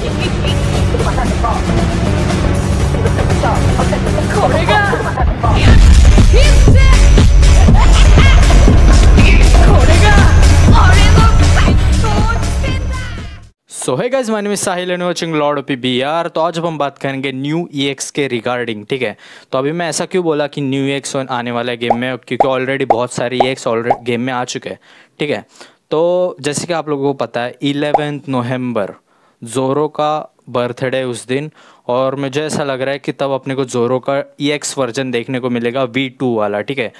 तो है गाइज मैंने में Sahil and watching Lord OP B R तो आज हम बात करेंगे न्यू ई एक्स के रिगार्डिंग ठीक है तो अभी मैं ऐसा क्यों बोला कि न्यू ई एक्स आने वाला है गेम में क्योंकि ऑलरेडी बहुत सारे ई एक्स ऑलरेडी गेम में आ चुके हैं ठीक है तो जैसे कि आप लोगों को पता है इलेवेंथ नवंबर जोरो का बर्थडे उस दिन और मुझे ऐसा लग रहा है कि तब अपने को जोरो का ई एक्स वर्जन देखने को मिलेगा वी टू वाला ठीक है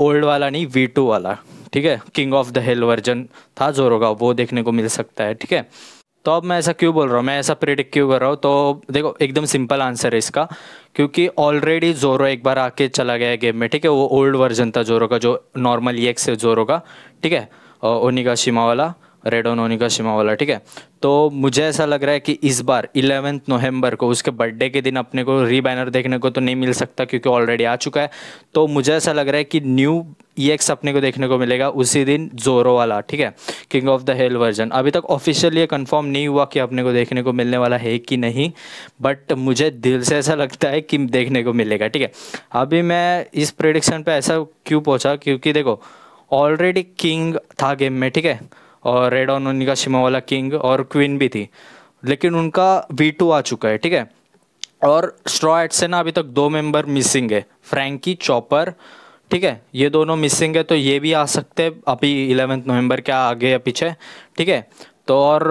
ओल्ड वाला नहीं वी टू वाला ठीक है king of the hill version था जोरो का वो देखने को मिल सकता है ठीक है तो अब मैं ऐसा क्यों बोल रहा हूँ मैं ऐसा प्रिडिक्ट क्यों कर रहा हूँ तो देखो एकदम सिंपल आंसर है इसका क्योंकि ऑलरेडी जोरो एक बार आके चला गया है गेम में ठीक है वो ओल्ड वर्जन था जोरो का जो नॉर्मल ई एक्स है जोरो का ठीक है ओनिगा शिमा वाला रेडो नोनी का शिमा वाला ठीक है तो मुझे ऐसा लग रहा है कि इस बार इलेवेंथ नवंबर को उसके बर्थडे के दिन अपने को री बैनर देखने को तो नहीं मिल सकता क्योंकि ऑलरेडी आ चुका है तो मुझे ऐसा लग रहा है कि न्यू ई एक्स अपने को देखने को मिलेगा उसी दिन जोरो वाला ठीक है king of the hill version अभी तक ऑफिशियली ये कन्फर्म नहीं हुआ कि अपने को देखने को मिलने वाला है कि नहीं बट मुझे दिल से ऐसा लगता है कि देखने को मिलेगा ठीक है अभी मैं इस प्रिडिक्शन पर ऐसा क्यों पहुँचा क्योंकि देखो ऑलरेडी किंग था गेम में ठीक है और रेड ऑन उनका का शिमा वाला किंग और क्वीन भी थी लेकिन उनका वी टू आ चुका है ठीक है और स्ट्रॉ एट से ना अभी तक दो मेंबर मिसिंग है फ्रैंकी चॉपर ठीक है ये दोनों मिसिंग है तो ये भी आ सकते हैं अभी इलेवेंथ नवंबर के आगे या पीछे ठीक है तो और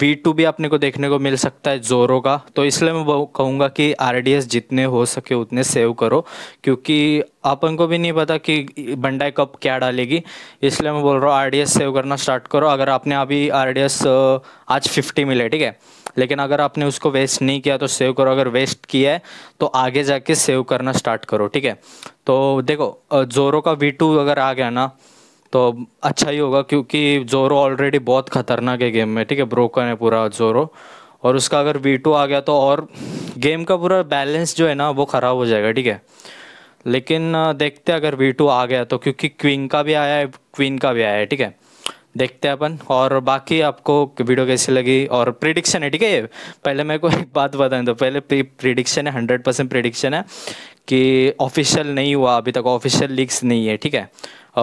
वी टू भी अपने को देखने को मिल सकता है जोरो का तो इसलिए मैं कहूँगा कि आर जितने हो सके उतने सेव करो क्योंकि अपन को भी नहीं पता कि बंडाई कब क्या डालेगी इसलिए मैं बोल रहा हूँ आर सेव करना स्टार्ट करो अगर आपने अभी आर आज फिफ्टी मिले ठीक है लेकिन अगर आपने उसको वेस्ट नहीं किया तो सेव करो अगर वेस्ट किया है तो आगे जाके सेव करना स्टार्ट करो ठीक है तो देखो जोरो का वी टू अगर आ गया ना तो अच्छा ही होगा क्योंकि जोरो ऑलरेडी बहुत ख़तरनाक है गेम में ठीक है ब्रोकन है पूरा जोरो और उसका अगर वी टू आ गया तो और गेम का पूरा बैलेंस जो है ना वो ख़राब हो जाएगा ठीक है लेकिन देखते हैं अगर वी टू आ गया तो क्योंकि क्वीन का भी आया है क्वीन का भी आया है ठीक है देखते हैं अपन और बाकी आपको वीडियो कैसी लगी और प्रिडिक्शन है ठीक है ये पहले मेरे को एक बात बताएं तो पहले प्रिडिक्शन है हंड्रेड परसेंट प्रिडिक्शन है कि ऑफिशियल नहीं हुआ अभी तक ऑफिशियल लीक्स नहीं है ठीक है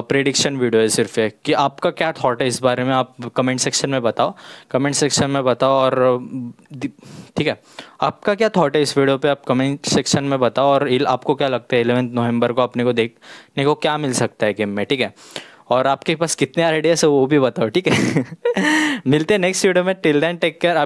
प्रेडिक्शन वीडियो है सिर्फ एक कि आपका क्या थॉट है इस बारे में आप कमेंट सेक्शन में बताओ कमेंट सेक्शन में बताओ और ठीक है आपका क्या थॉट है इस वीडियो पे आप कमेंट सेक्शन में बताओ और आपको क्या लगता है इलेवेंथ नवंबर को अपने को देखने को क्या मिल सकता है गेम में ठीक है और आपके पास कितने आइडियाज़ है वो भी बताओ ठीक है मिलते हैं नेक्स्ट वीडियो में टिल देन टेक केयर